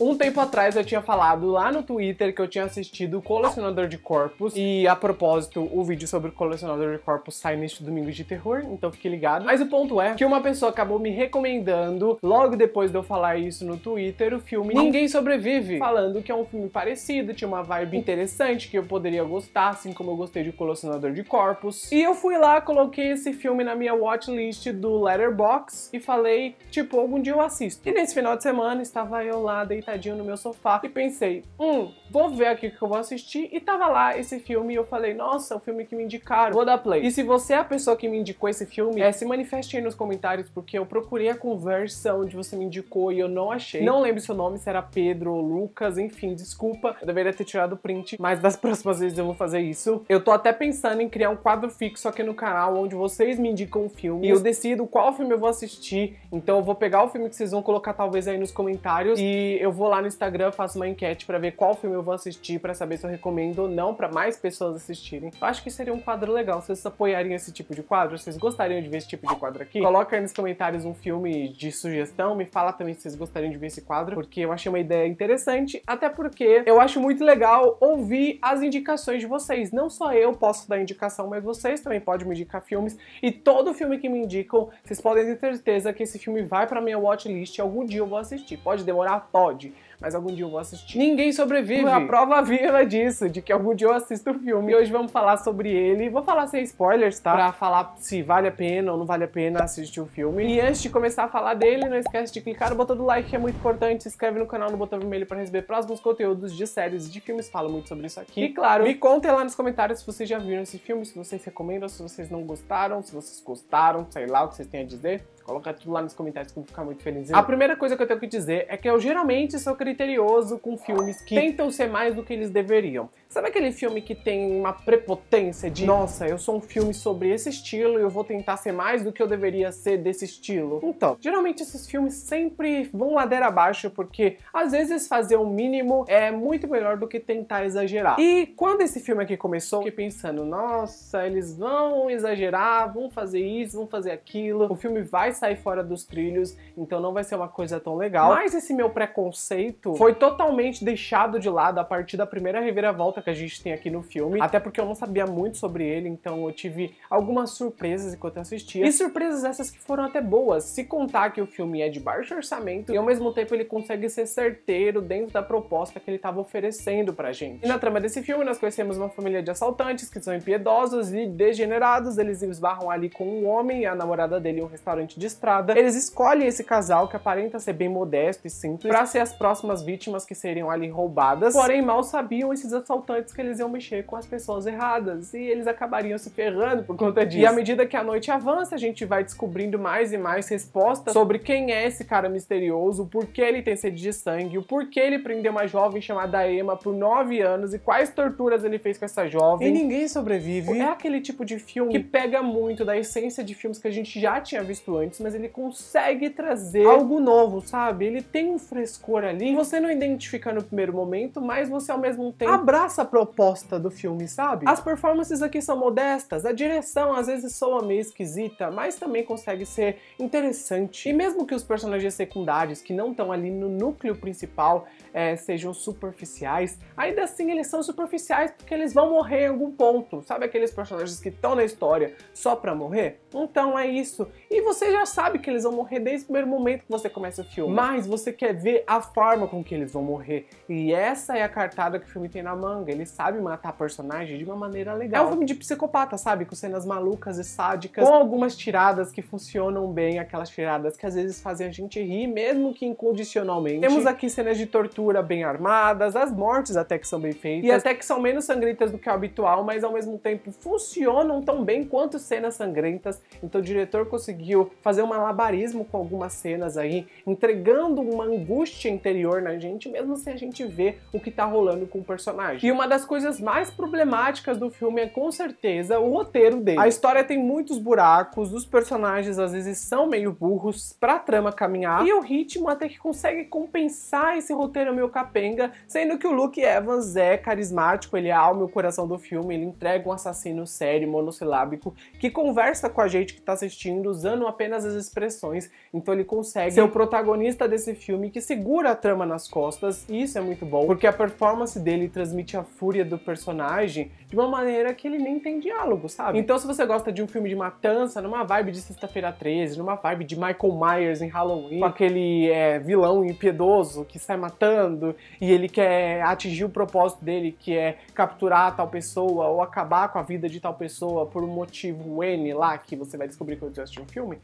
Um tempo atrás eu tinha falado lá no Twitter que eu tinha assistido Colecionador de Corpos e a propósito, o vídeo sobre Colecionador de Corpos sai neste domingo de terror, então fique ligado. Mas o ponto é que uma pessoa acabou me recomendando, logo depois de eu falar isso no Twitter, o filme Ninguém Sobrevive, falando que é um filme parecido, tinha uma vibe interessante que eu poderia gostar, assim como eu gostei de Colecionador de Corpos. E eu fui lá, coloquei esse filme na minha watchlist do Letterbox e falei, tipo, algum dia eu assisto. E nesse final de semana estava eu lá deitado sentadinho no meu sofá e pensei, hum, vou ver aqui o que eu vou assistir. E tava lá esse filme e eu falei, nossa, o é filme que me indicaram, vou dar play. E se você é a pessoa que me indicou esse filme, é, se manifeste aí nos comentários, porque eu procurei a conversa onde você me indicou e eu não achei. Não lembro seu nome, se era Pedro ou Lucas, enfim, desculpa. Eu deveria ter tirado o print, mas das próximas vezes eu vou fazer isso. Eu tô até pensando em criar um quadro fixo aqui no canal, onde vocês me indicam um filme e eu decido qual filme eu vou assistir. Então eu vou pegar o filme que vocês vão colocar talvez aí nos comentários e eu vou vou lá no Instagram, faço uma enquete para ver qual filme eu vou assistir, para saber se eu recomendo ou não para mais pessoas assistirem. Eu acho que seria um quadro legal. Vocês apoiariam esse tipo de quadro? Vocês gostariam de ver esse tipo de quadro aqui? Coloca aí nos comentários um filme de sugestão, me fala também se vocês gostariam de ver esse quadro, porque eu achei uma ideia interessante, até porque eu acho muito legal ouvir as indicações de vocês. Não só eu posso dar indicação, mas vocês também podem me indicar filmes e todo filme que me indicam, vocês podem ter certeza que esse filme vai para minha watchlist algum dia eu vou assistir. Pode demorar? Pode. you mas algum dia eu vou assistir. Ninguém sobrevive. A prova viva disso, de que algum dia eu assisto o filme. E hoje vamos falar sobre ele. Vou falar sem spoilers, tá? Pra falar se vale a pena ou não vale a pena assistir o filme. E antes de começar a falar dele, não esquece de clicar no botão do like, que é muito importante. Se inscreve no canal no botão vermelho para receber próximos conteúdos de séries de filmes. Falo muito sobre isso aqui. E claro, me contem lá nos comentários se vocês já viram esse filme, se vocês recomendam, se vocês não gostaram, se vocês gostaram, sei lá o que vocês têm a dizer. Coloca tudo lá nos comentários que eu vou ficar muito feliz. A primeira coisa que eu tenho que dizer é que eu geralmente sou criterioso com filmes que tentam ser mais do que eles deveriam. Sabe aquele filme que tem uma prepotência de nossa, eu sou um filme sobre esse estilo e eu vou tentar ser mais do que eu deveria ser desse estilo? Então, geralmente esses filmes sempre vão ladeira abaixo porque às vezes fazer o um mínimo é muito melhor do que tentar exagerar. E quando esse filme aqui começou, fiquei pensando, nossa, eles vão exagerar, vão fazer isso, vão fazer aquilo, o filme vai sair fora dos trilhos, então não vai ser uma coisa tão legal. Mas esse meu preconceito muito. Foi totalmente deixado de lado a partir da primeira reviravolta que a gente tem aqui no filme. Até porque eu não sabia muito sobre ele, então eu tive algumas surpresas enquanto eu assistia. E surpresas essas que foram até boas. Se contar que o filme é de baixo orçamento e ao mesmo tempo ele consegue ser certeiro dentro da proposta que ele estava oferecendo pra gente. E na trama desse filme nós conhecemos uma família de assaltantes que são impiedosos e degenerados. Eles esbarram ali com um homem e a namorada dele em um restaurante de estrada. Eles escolhem esse casal que aparenta ser bem modesto e simples para ser as próximas próximas vítimas que seriam ali roubadas. Porém, mal sabiam esses assaltantes que eles iam mexer com as pessoas erradas e eles acabariam se ferrando por conta disso. E à medida que a noite avança, a gente vai descobrindo mais e mais respostas sobre quem é esse cara misterioso, o porquê ele tem sede de sangue, o porquê ele prendeu uma jovem chamada Emma por nove anos e quais torturas ele fez com essa jovem. E ninguém sobrevive. É aquele tipo de filme que pega muito da essência de filmes que a gente já tinha visto antes, mas ele consegue trazer algo novo, sabe? Ele tem um frescor ali você não identifica no primeiro momento, mas você ao mesmo tempo abraça a proposta do filme, sabe? As performances aqui são modestas, a direção às vezes soa meio esquisita, mas também consegue ser interessante. E mesmo que os personagens secundários, que não estão ali no núcleo principal, é, sejam superficiais, ainda assim eles são superficiais porque eles vão morrer em algum ponto. Sabe aqueles personagens que estão na história só pra morrer? Então é isso. E você já sabe que eles vão morrer desde o primeiro momento que você começa o filme. Mas você quer ver a forma com que eles vão morrer. E essa é a cartada que o filme tem na manga. Ele sabe matar personagens de uma maneira uhum. legal. É um filme de psicopata, sabe? Com cenas malucas e sádicas, com algumas tiradas que funcionam bem, aquelas tiradas que às vezes fazem a gente rir, mesmo que incondicionalmente. Temos aqui cenas de tortura bem armadas, as mortes até que são bem feitas, e até que são menos sangrentas do que o habitual, mas ao mesmo tempo funcionam tão bem quanto cenas sangrentas. Então o diretor conseguiu fazer um malabarismo com algumas cenas aí, entregando uma angústia interior na gente, mesmo sem a gente ver o que tá rolando com o personagem. E uma das coisas mais problemáticas do filme é com certeza o roteiro dele. A história tem muitos buracos, os personagens às vezes são meio burros pra trama caminhar, e o ritmo até que consegue compensar esse roteiro meio capenga, sendo que o Luke Evans é carismático, ele é alma e o coração do filme, ele entrega um assassino sério, monossilábico, que conversa com a gente que tá assistindo usando apenas as expressões, então ele consegue ser o protagonista desse filme que segura a trama arma nas costas, e isso é muito bom, porque a performance dele transmite a fúria do personagem de uma maneira que ele nem tem diálogo, sabe? Então se você gosta de um filme de matança, numa vibe de sexta-feira 13, numa vibe de Michael Myers em Halloween, com aquele é, vilão impiedoso que sai matando e ele quer atingir o propósito dele, que é capturar tal pessoa ou acabar com a vida de tal pessoa por um motivo N lá, que você vai descobrir quando você assistir um filme,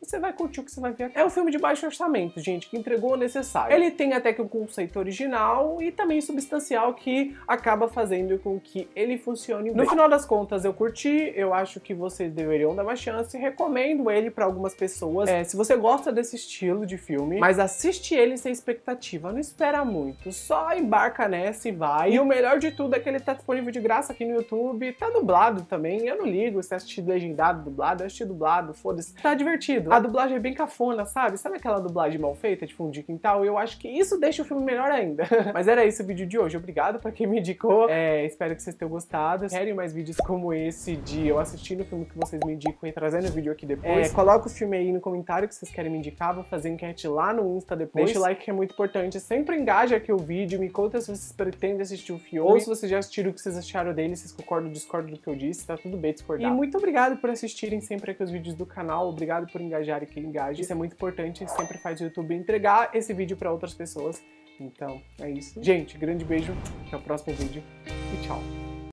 você vai curtir o que você vai ver aqui. É um filme de baixo orçamento, gente, que entregou o necessário. Ele tem até que um conceito original e também substancial que acaba fazendo com que ele funcione bem. No final das contas, eu curti, eu acho que vocês deveriam dar uma chance, recomendo ele para algumas pessoas. É, se você gosta desse estilo de filme, mas assiste ele sem expectativa, não espera muito, só embarca nessa e vai. E o melhor de tudo é que ele tá disponível de graça aqui no YouTube, tá dublado também, eu não ligo se é assistido legendado, dublado, eu é assisti dublado, foda-se. Tá divertido a dublagem é bem cafona, sabe? Sabe aquela dublagem mal feita, tipo um de quintal? Eu acho que isso deixa o filme melhor ainda. Mas era isso o vídeo de hoje. Obrigado pra quem me indicou. É, espero que vocês tenham gostado. Querem mais vídeos como esse de eu assistindo o filme que vocês me indicam e trazendo o vídeo aqui depois? É, coloca o filme aí no comentário que vocês querem me indicar. Vou fazer enquete lá no Insta depois. Deixa o like que é muito importante. Sempre engaja aqui o vídeo. Me conta se vocês pretendem assistir o filme. Ou se vocês já assistiram o que vocês acharam dele. Vocês concordam ou discordam do que eu disse. Tá tudo bem discordar. E muito obrigado por assistirem sempre aqui os vídeos do canal. Obrigado por engajar engajar e que engaje. Isso é muito importante, sempre faz o YouTube entregar esse vídeo para outras pessoas. Então, é isso. Gente, grande beijo, até o próximo vídeo e tchau.